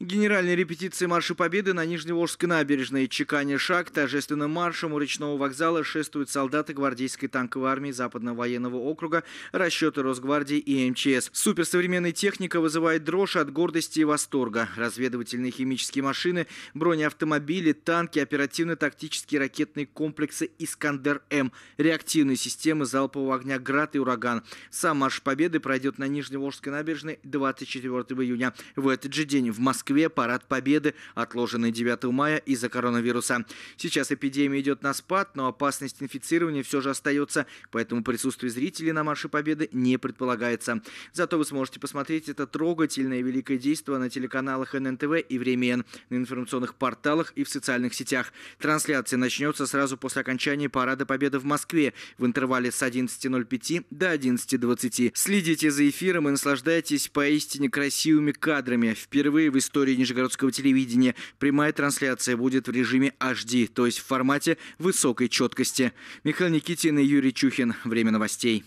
Генеральные репетиции Марша Победы на Нижневолжской набережной. Чеканя шаг торжественным маршем у речного вокзала шествуют солдаты гвардейской танковой армии Западного военного округа, расчеты Росгвардии и МЧС. Суперсовременная техника вызывает дрожь от гордости и восторга. Разведывательные химические машины, бронеавтомобили, танки, оперативно-тактические ракетные комплексы «Искандер-М», реактивные системы залпового огня «Град» и «Ураган». Сам марш Победы пройдет на Нижневолжской набережной 24 июня. В этот же день в Москве Москве парад Победы, отложенный 9 мая из-за коронавируса. Сейчас эпидемия идет на спад, но опасность инфицирования все же остается, поэтому присутствие зрителей на Марше Победы не предполагается. Зато вы сможете посмотреть это трогательное великое действие на телеканалах ННТВ и Время Н, на информационных порталах и в социальных сетях. Трансляция начнется сразу после окончания Парада Победы в Москве в интервале с 11.05 до 11.20. Следите за эфиром и наслаждайтесь поистине красивыми кадрами. Впервые в истории истории Нижегородского телевидения. Прямая трансляция будет в режиме HD, то есть в формате высокой четкости. Михаил Никитин и Юрий Чухин. Время новостей.